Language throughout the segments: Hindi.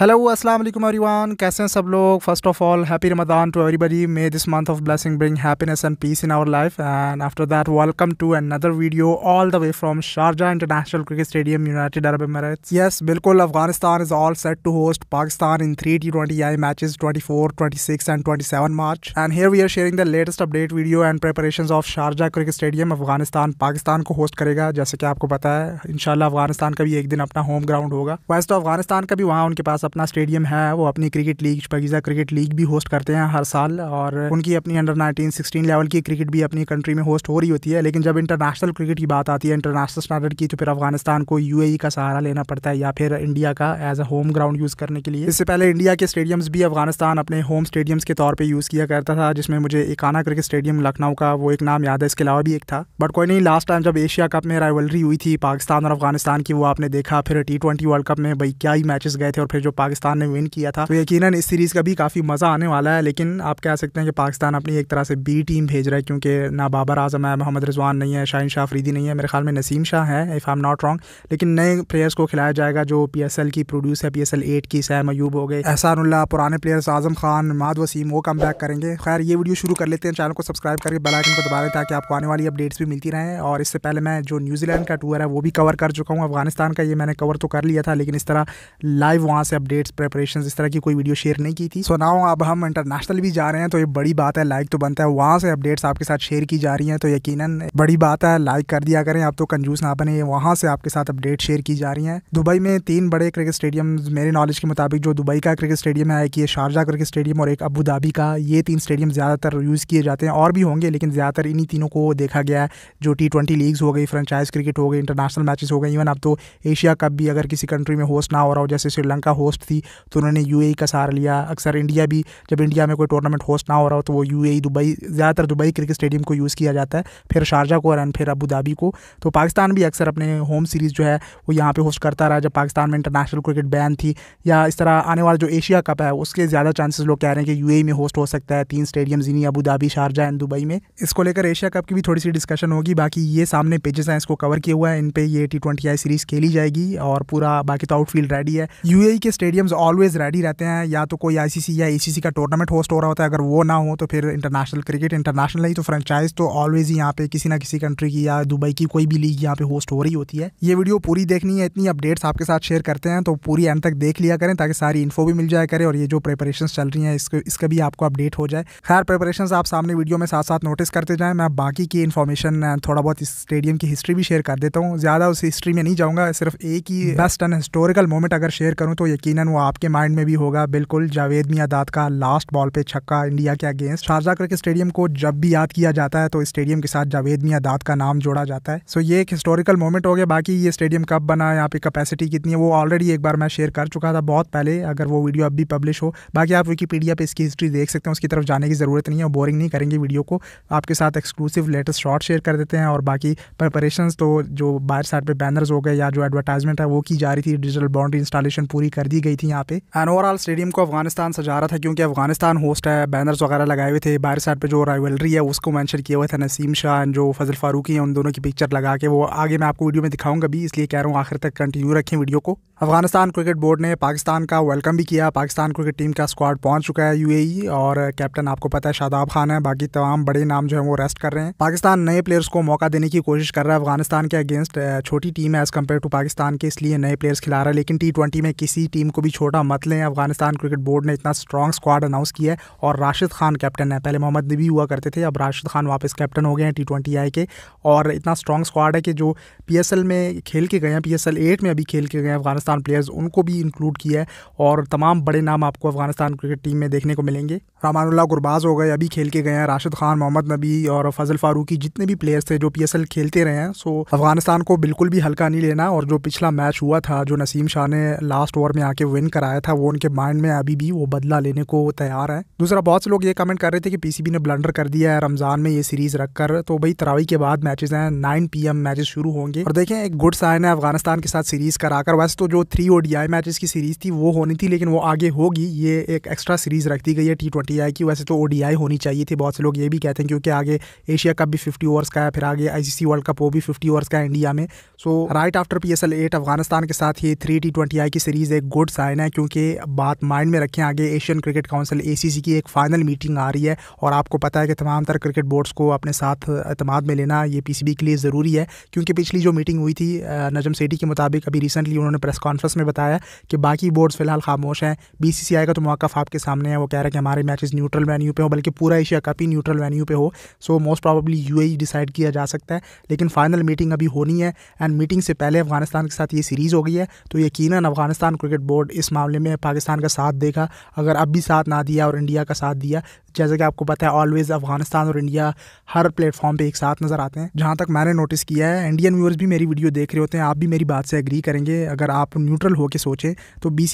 हेलो अस्सलाम वालेकुम एवरीवन कैसे हैं सब लोग first of all happy Ramadan to everybody may this month of blessing bring happiness and peace in our life and after that welcome to another video all the way from Sharjah International Cricket Stadium United Arab Emirates yes बिल्कुल Afghanistan is all set to host Pakistan in three T twenty I matches twenty four twenty six and twenty seven March and here we are sharing the latest update video and preparation of Sharjah cricket stadium Afghanistan Pakistan को होस्ट करेगा जैसे कि आपको पता है इनशाला अफगानिस्तान का भी एक दिन अपना होम ग्राउंड होगा वैसे तो अफगानिस्तान का भी वहाँ उनके पास अपना स्टेडियम है वो अपनी क्रिकेट लीग पगीज़ा क्रिकेट लीग भी होस्ट करते हैं हर साल और उनकी अपनी अंडर नाइनटीन सिक्सटीन लेवल की क्रिकेट भी अपनी कंट्री में होस्ट हो रही होती है लेकिन जब इंटरनेशनल क्रिकेट की बात आती है इंटरनेशनल स्टैंडर्ड की तो फिर अफगानिस्तान को यू e का सहारा लेना पड़ता है या फिर इंडिया का as a home ground use करने के लिए इससे पहले इंडिया के स्टेडियम्स भी अफगानिस्तान अपने होम स्टेडियम्स के तौर पर यूज़ किया करता था जिसमें मुझे इकाना क्रिकेट स्टेडियम लखनऊ का वो एक नाम याद है इसके अलावा भी एक था बट कोई नहीं लास्ट टाइम जब एशिया कप में राइवलरी हुई थी पाकिस्तान और अफगानिस्तान की वो आपने देखा फिर टी ट्वेंटी वर्ल्ड कप में भाई क्या ही मैचेस गए थे और फिर जो पाकिस्तान ने विन किया था तो यकीन इस सीरीज़ का भी काफ़ी मज़ा आने वाला है लेकिन आप कह सकते हैं कि पाकिस्तान अपनी एक तरह से बी टीम भेज रहा है क्योंकि ना बाबर आजम है मोहम्मद रिजवान नहीं है शाहिन शाह फरीदी नहीं है मेरे ख्याल में नसीम शाह है if I am not wrong लेकिन नए प्लेयर्स को खिलाया जाएगा जो पी एस एल की प्रोड्यूस है पी एस एल एट की सैम अयूब हो गए एहसानुल्ला पुराने प्लेयर्स आजम खान माद वसीम वो कम बैक करेंगे खैर ये वीडियो शुरू कर लेते हैं चैनल को सब्सक्राइब करके बेल आइकन को दबा लें ताकि आपको आने वाली अपडेट्स भी मिलती रहें और इससे पहले मैं जो न्यूजीलैंड का टूर है वो भी कवर कर चुका हूँ अफगानिस्तान का ये मैंने कवर तो कर लिया था लेकिन इस तरह लाइव वहाँ से अपडेट अपडेट्स प्रेपरेशन इस तरह की कोई वीडियो शेयर नहीं की थी सो so नाउ अब हम इंटरनेशनल भी जा रहे हैं तो ये बड़ी बात है लाइक तो बनता है वहाँ से अपडेट्स आपके साथ शेयर की जा रही हैं तो यकीनन बड़ी बात है लाइक कर दिया करें आप तो कंजूस ना बने वहाँ से आपके साथ अपडेट शेयर की जा रही हैं दुबई में तीन बड़े क्रिकेट स्टेडियम मेरे नॉलेज के मुताबिक जो दुबई का क्रिकेट स्टेडियम है एक ये शारजा क्रिकेट स्टेडियम और एक अबू धाबी का ये तीन स्टेडियम ज़्यादातर यूज़ किए जाते हैं और भी होंगे लेकिन ज़्यादातर इन्हीं तीनों को देखा गया है जो टी ट्वेंटी लीग्स हो गई फ्रेंचाइज क्रिकेट हो गई इंटरनेशनल मैचेस हो गए इवन अब तो एशिया कप भी अगर किसी कंट्री में होस्ट ना हो रहा हो जैसे श्रीलंका होस्ट होस्ट थी तो उन्होंने यू e का सहारा लिया अक्सर इंडिया भी जब इंडिया में कोई टूर्नामेंट होस्ट ना हो रहा हो तो वो यू e दुबई ज़्यादातर दुबई क्रिकेट स्टेडियम को यूज़ किया जाता है फिर शारजा को और फिर अबू धाबी को तो पाकिस्तान भी अक्सर अपने होम सीरीज़ जो है वो यहाँ पर होस्ट करता रहा जब पाकिस्तान में इंटरनेशनल क्रिकेट बैन थी या इस तरह आने वाला जो एशिया कप है उसके ज़्यादा चांसेस लोग कह रहे हैं कि यू e में होस्ट हो सकता है तीन स्टेडियम जिनी Abu Dhabi Sharjah and Dubai में इसको लेकर एशिया कप की भी थोड़ी सी डिस्कशन होगी बाकी ये सामने पेजेस हैं इसको कवर किया हुआ है इन पर ये टी ट्वेंटी आई सीरीज़ खेली जाएगी और पूरा बाकी तो आउटफील्ड रेडी है यू के स्टेडियम्स ऑलवेज रेडी रहते हैं या तो कोई आईसीसी या एसीसी का टूर्नामेंट होस्ट हो रहा होता है अगर वो ना हो तो फिर इंटरनेशनल क्रिकेट इंटरनेशनल ही तो फ्रेंचाइज तो ऑलवेज ही यहाँ पे किसी ना किसी कंट्री की या दुबई की कोई भी लीग यहाँ पे होस्ट हो रही होती है ये वीडियो पूरी देखनी है इतनी अपडेट्स आपके साथ शेयर करते हैं तो पूरी एंड तक देख लिया करें ताकि सारी इन्फो भी मिल जाए करें और ये जो प्रेपरेशन चल रही है इसको इसका भी आपको अपडेट हो जाए खैर प्रेपरेशन आप सामने वीडियो में साथ साथ नोटिस करते जाए मैं बाकी की इन्फॉर्मेशन थोड़ा बहुत इस स्टेडियम की हिस्ट्री भी शेयर कर देता हूँ ज़्यादा उस हिस्ट्री में नहीं जाऊँगा सिर्फ एक ही बेस्ट एंड हिस्टोरिकल मोमेंट अगर शेयर करूँ तो यकीन यकीनन वो आपके माइंड में भी होगा बिल्कुल जावेद मियादाद का लास्ट बॉल पे छक्का इंडिया के अगेंस्ट शारजा करके स्टेडियम को जब भी याद किया जाता है तो स्टेडियम के साथ जावेद मियादाद का नाम जोड़ा जाता है सो ये एक हिस्टोरिकल मोमेंट हो गया बाकी ये स्टेडियम कब बना यहाँ पे कपेसिटी कितनी है वो ऑलरेडी एक बार मैं शेयर कर चुका था बहुत पहले अगर वो वीडियो अब भी पब्लिश हो बाकी आप विकीपीडिया पर इसकी हिस्ट्री देख सकते हैं उसकी तरफ जाने की ज़रूरत नहीं है बोरिंग नहीं करेंगे वीडियो को आपके साथ एक्सक्लूसिव लेटेस्ट शॉर्ट शेयर कर देते हैं और बाकी प्रपरेशन तो जो बाहर साइड पर बैनर्स हो गए या जो एडवर्टाइजमेंट है वो की जा रही थी डिजिटल बाउंड्री इंस्टॉलेशन पूरी कर दी दी गई थी यहाँ पे एंड ओवरऑल स्टेडियम को अफगानिस्तान सजा रहा था क्योंकि अफगानिस्तान होस्ट है बैनर्स वगैरह लगाए हुए थे बाहर साइड पर जो राइवलरी है उसको मैंशन किया हुआ था नसीम शाह एंड जो फजल फारूकी है उन दोनों की पिक्चर लगा के वो आगे मैं आपको वीडियो में दिखाऊंगा भी इसलिए कह रहा हूँ आखिर तक कंटिन्यू रखें वीडियो को अफगानिस्तान क्रिकेट बोर्ड ने पाकिस्तान का वेलकम भी किया पाकिस्तान क्रिकेट टीम का स्क्वाड पहुंच चुका है यूएई e और कैप्टन आपको पता है शादाब खान है बाकी तमाम बड़े नाम जो है वो रेस्ट कर रहे हैं पाकिस्तान नए प्लेयर्स को मौका देने की कोशिश कर रहा है अफगानिस्तान के अगेंस्ट छोटी टीम है एज कम्पेयर टू पाकिस्तान के इसलिए नए प्लेयर्स खिला रहा है लेकिन टी में किसी टीम को भी छोटा मत लें अफगानिस्तान क्रिकेट बोर्ड ने इतना स्ट्रॉन्ग स्क्वाड अनाउंस किया है और राशिद खान कैप्टन है पहले मोहम्मद नबी हुआ करते थे अब राशिद खान वापस कैप्टन हो गए हैं टी ट्वेंटी आई के और इतना स्ट्रॉन्ग स्क्वाड है कि जो पी एस एल में खेल के गए हैं पी एस एल एट में अभी खेल के गए हैं अफगानिस्तान प्लेयर्स उनको भी इंक्लूड किया है और तमाम बड़े नाम आपको अफगानिस्तान क्रिकेट टीम में देखने को मिलेंगे रामानुल्ला गुरबाज हो गए अभी खेल के गए हैं राशिद खान मोहम्मद नबी और फजल फारूकी जितने भी प्लेयर्स थे जो पी एस एल खेलते रहे हैं सो अफगानिस्तान को बिल्कुल भी हल्का नहीं लेना और जो पिछला मैच हुआ था जो नसीम शाह ने लास्ट ओवर में आके करके विन कराया था वो उनके माइंड में अभी भी वो बदला लेने को तैयार है दूसरा बहुत से लोग ये कमेंट कर रहे थे कि पीसीबी ने ब्लंडर कर दिया है रमजान में ये सीरीज रखकर तो भाई तरावी के बाद मैचेस हैं नाइन पी मैचेस शुरू होंगे और देखें एक गुड साइन है अफगानिस्तान के साथ सीरीज कराकर वैसे तो जो थ्री ओडीआई मैचेस की सीरीज थी वो होनी थी लेकिन वो आगे होगी ये एक एक्स्ट्रा सीरीज रख दी गई है टी ट्वेंटी आई की वैसे तो ओडीआई होनी चाहिए थी बहुत से लोग ये भी कहते हैं क्योंकि आगे एशिया कप भी फिफ्टी ओवर्स का है फिर आगे आईसीसी वर्ल्ड कप वो भी फिफ्टी ओवर्स का है इंडिया में so right after P S L eight Afghanistan के साथ ये थ्री टी ट्वेंटी आई की सीरीज एक गुड गुड साइन है क्योंकि बात माइंड में रखें आगे एशियन क्रिकेट काउंसिल ए की एक फ़ाइनल मीटिंग आ रही है और आपको पता है कि तमाम तर क्रिकेट बोर्ड्स को अपने साथ अतमाद में लेना ये पी के लिए ज़रूरी है क्योंकि पिछली जो मीटिंग हुई थी नजम सेठी के मुताबिक अभी रिसेंटली उन्होंने प्रेस कॉन्फ्रेंस में बताया कि बाकी बोर्ड्स फ़िलहाल खामोश हैं बी का तो मौक़ आपके सामने है वो कह रहा है कि हमारे मैचेज़ न्यूट्रल वेन्यू पे हो बल्कि पूरा एशिया कप ही न्यूट्रल वेन्यू पे हो so most probably U decide किया जा सकता है लेकिन फाइनल मीटिंग अभी होनी है एंड मीटिंग से पहले अफगानिस्तान के साथ ये सीरीज़ हो गई है तो यकीन अफगानिस्तान क्रिकेट बोर्ड बोर्ड इस मामले में पाकिस्तान का साथ देगा अगर अब भी साथ ना दिया और इंडिया का साथ दिया जैसा कि आपको पता है ऑलवेज़ अफगानिस्तान और इंडिया हर प्लेटफॉर्म पे एक साथ नज़र आते हैं जहाँ तक मैंने नोटिस किया है इंडियन व्यूअर्स भी मेरी वीडियो देख रहे होते हैं आप भी मेरी बात से एग्री करेंगे अगर आप न्यूट्रल होकर सोचें तो बी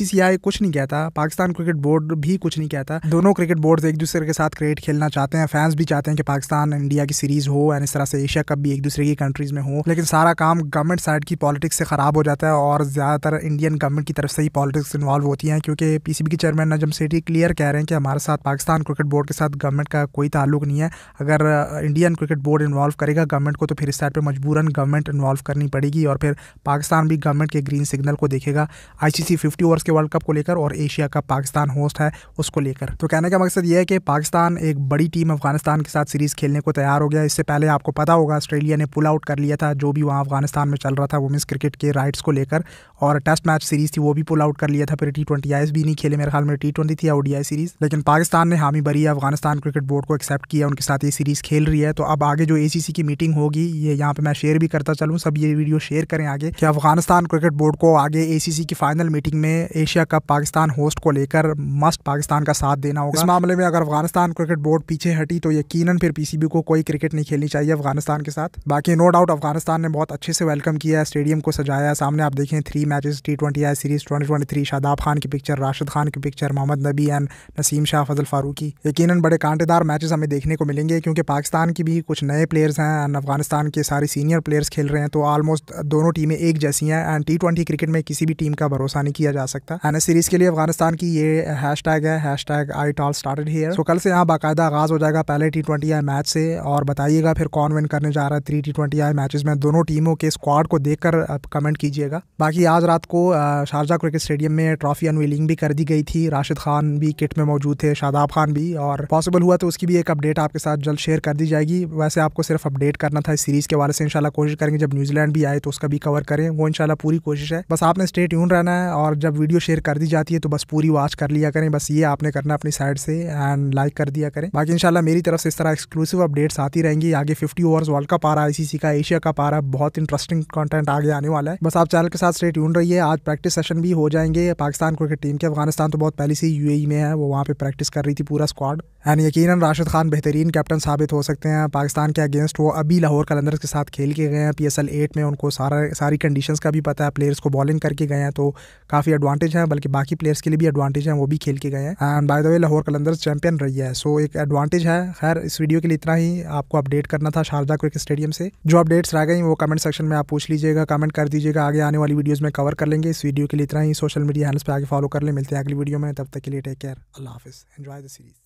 कुछ नहीं कहता पाकिस्तान क्रिकेट बोर्ड भी कुछ नहीं कहता दोनों क्रिकेट बोर्ड एक दूसरे के साथ क्रिकेट खेलना चाहते हैं फैंस भी चाहते हैं कि पाकिस्तान इंडिया की सीरीज़ हो एंड इस तरह से एशिया कप भी एक दूसरे की कंट्रीज़ में हो लेकिन सारा काम गवर्नमेंट साइड की पॉलिटिक्स से ख़राब हो जाता है और ज़्यादातर इंडियन गवर्नमेंट की तरफ से ही पॉलिटिक्स इन्वॉल्व होती हैं क्योंकि पीसीबी के चेयरमैन नजम सेठी क्लियर कह रहे हैं कि हमारे साथ पाकिस्तान क्रिकेट बोर्ड के साथ गवर्नमेंट का कोई ताल्लुक नहीं है अगर इंडियन क्रिकेट बोर्ड इन्वॉल्व करेगा गवर्नमेंट को तो फिर इस साइड पर मजबूरन गवर्नमेंट इन्वॉल्व करनी पड़ेगी और फिर पाकिस्तान भी गवर्नमेंट के ग्रीन सिग्नल को देखेगा सी फिफ्टी ओवर्स के वर्ल्ड कप को लेकर और एशिया कप पाकिस्तान होस्ट है उसको लेकर तो कहने का मकसद यह है कि पाकिस्तान एक बड़ी टीम अफगानिस्तान के साथ सीरीज़ खेलने को तैयार हो गया इससे पहले आपको पता होगा ऑस्ट्रेलिया ने पुल आउट कर लिया था जो भी वहाँ अफगानिस्तान में चल रहा था वुमेंस क्रिकेट के राइट्स को लेकर और टेस्ट मैच सीरीज़ थी वो भी पुल आउट आउट कर लिया था फिर टी ट्वेंटी आईस भी नहीं खेले मेरे ख्याल में टी ट्वेंटी थी ओडीआई सीरीज लेकिन पाकिस्तान ने हामी भरी अफगानिस्तान क्रिकेट बोर्ड को एक्सेप्ट किया उनके साथ ये सीरीज खेल रही है तो अब आगे जो एसीसी की मीटिंग होगी ये यहाँ पे मैं शेयर भी करता चलूँ सब ये वीडियो शेयर करें आगे कि अफगानिस्तान क्रिकेट बोर्ड को आगे एसीसी की फाइनल मीटिंग में एशिया कप पाकिस्तान होस्ट को लेकर मस्ट पाकिस्तान का साथ देना होगा इस मामले में अगर अफगानिस्तान क्रिकेट बोर्ड पीछे हटी तो यकीन फिर पीसीबी को कोई क्रिकेट नहीं खेलनी चाहिए अफगानिस्तान के साथ बाकी नो डाउट अफगानिस्तान ने बहुत अच्छे से वेलकम किया स्टेडियम को सजाया सामने आप देखें three matches T twenty I series twenty three Shadab Khan की पिक्चर राशिद खान की पिक्चर मोहम्मद नबी एंड नसीम शाह फजल फारूकी यकीन बड़े कांटेदार मैचेस हमें देखने को मिलेंगे क्योंकि पाकिस्तान की भी कुछ नए प्लेयर्स हैं एंड अफगानिस्तान के सारे सीनियर प्लेयर्स खेल रहे हैं तो ऑलमोस्ट दोनों टीमें एक जैसी हैं एंड टी ट्वेंटी क्रिकेट में किसी भी टीम का भरोसा नहीं किया जा सकता एंड सीरीज के लिए अफगानिस्तान की ये हैश टैग है hash tag it all started here तो कल से यहाँ बाकायदा आगाज हो जाएगा पहले टी ट्वेंटी आई मैच से और बताइएगा फिर कौन विन करने जा रहा है three T twenty I matches में दोनों टीमों के स्क्वाड को देखकर कमेंट कीजिएगा बाकी आज रात को शारजा क्रिकेट स्टेडियम स्टेडियम में ट्रॉफी अनवीलिंग भी कर दी गई थी राशिद खान भी किट में मौजूद थे शादाब खान भी और पॉसिबल हुआ तो उसकी भी एक अपडेट आपके साथ जल्द शेयर कर दी जाएगी वैसे आपको सिर्फ अपडेट करना था इस सीरीज़ के बारे से इनशाला कोशिश करेंगे जब न्यूजीलैंड भी आए तो उसका भी कवर करें वो इनशाला पूरी कोशिश है बस आपने स्टेट यून रहना है और जब वीडियो शेयर कर दी जाती है तो बस पूरी वॉच कर लिया करें बस ये आपने करना अपनी साइड से एंड लाइक कर दिया करें बाकी इनशाला मेरी तरफ से इस तरह एक्सक्लूसिव अपडेट्स आती रहेंगी आगे फिफ्टी ओवर्स वर्ल्ड कप आ रहा है आईसीसी का एशिया कप आ रहा है बहुत इंटरेस्टिंग कंटेंट आगे आने वाला है बस आप चैनल के साथ यून रही है आज प्रैक्टिस सेशन भी हो जाए जाएंगे पाकिस्तान क्रिकेट टीम के अफगानिस्तान तो बहुत पहले से ही यू e में है वो वहाँ पर प्रैक्टिस कर रही थी पूरा स्क्वाड एंड यकीन राशिद खान बेहतरीन कैप्टन साबित हो सकते हैं पाकिस्तान के अगेंस्ट वो अभी लाहौर कलंदर्स के साथ खेल के गए हैं पी एस एल एट में उनको सारा सारी कंडीशन का भी पता है प्लेयर्स को बॉलिंग करके गए हैं तो काफ़ी एडवांटेज हैं बल्कि बाकी प्लेयर्स के लिए भी एडवांटेज हैं वो भी खेल के गए हैं and by the way Lahore Qalandars champion रही है सो एक एडवांटेज है खैर इस वीडियो के लिए इतना ही आपको अपडेट करना था शारदा क्रिकेट स्टेडियम से जो अपडेट्स रह गई वो कमेंट सेक्शन में आप पूछ लीजिएगा कमेंट कर दीजिएगा आगे आने वाली वीडियोज़ में कवर कर लेंगे इस वीडियो के लिए इतना ही सोशल सोशल मीडिया हैंडल्स पे आगे फॉलो कर ले मिलते हैं अगली वीडियो में तब तक के लिए टेक केयर अल्लाह हाफिज़ एंजॉय द सीरीज़